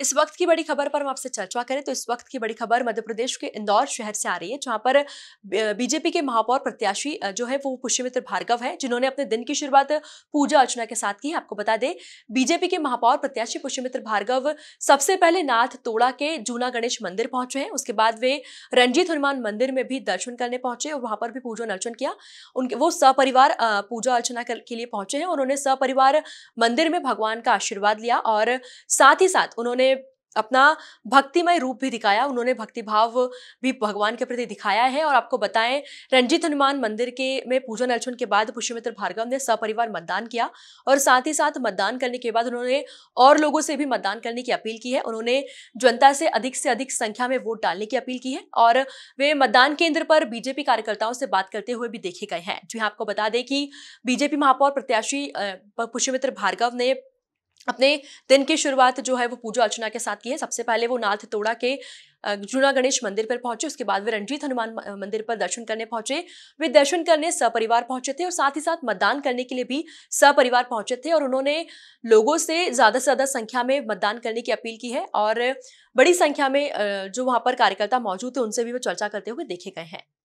इस वक्त की बड़ी खबर पर हम आपसे चर्चा करें तो इस वक्त की बड़ी खबर मध्य प्रदेश के इंदौर शहर से आ रही है जहां पर बीजेपी के महापौर प्रत्याशी जो है वो पुष्यमित्र भार्गव है जिन्होंने अपने दिन की शुरुआत पूजा अर्चना के साथ की आपको बता दें बीजेपी के महापौर प्रत्याशी पुष्यमित्र भार्गव सबसे पहले नाथ तोड़ा के जूना गणेश मंदिर पहुंचे हैं उसके बाद वे रंजीत हनुमान मंदिर में भी दर्शन करने पहुंचे और वहां पर भी पूजन अर्चन किया उनके वो सपरिवार पूजा अर्चना के लिए पहुंचे हैं उन्होंने सपरिवार मंदिर में भगवान का आशीर्वाद लिया और साथ ही साथ उन्होंने अपना भक्तिमय रूप भी दिखाया उन्होंने भक्तिभाव भी भगवान के प्रति दिखाया है और आपको बताएं रंजीत हनुमान मंदिर के में पूजन अर्चन के बाद पुष्यमित्र भार्गव ने सपरिवार मतदान किया और साथ ही साथ मतदान करने के बाद उन्होंने और लोगों से भी मतदान करने की अपील की है उन्होंने जनता से अधिक से अधिक संख्या में वोट डालने की अपील की है और वे मतदान केंद्र पर बीजेपी कार्यकर्ताओं से बात करते हुए भी देखे गए हैं जी हाँ, आपको बता दें कि बीजेपी महापौर प्रत्याशी पुष्यमित्र भार्गव ने अपने दिन की शुरुआत जो है वो पूजा अर्चना के साथ की है सबसे पहले वो नाथ तोड़ा के जूना गणेश मंदिर पर पहुंचे उसके बाद वे रणजीत हनुमान मंदिर पर दर्शन करने पहुंचे वे दर्शन करने सपरिवार पहुंचे थे और साथ ही साथ मतदान करने के लिए भी सपरिवार पहुंचे थे और उन्होंने लोगों से ज़्यादा से ज़्यादा संख्या में मतदान करने की अपील की है और बड़ी संख्या में जो वहाँ पर कार्यकर्ता मौजूद थे उनसे भी वो चर्चा करते हुए देखे गए हैं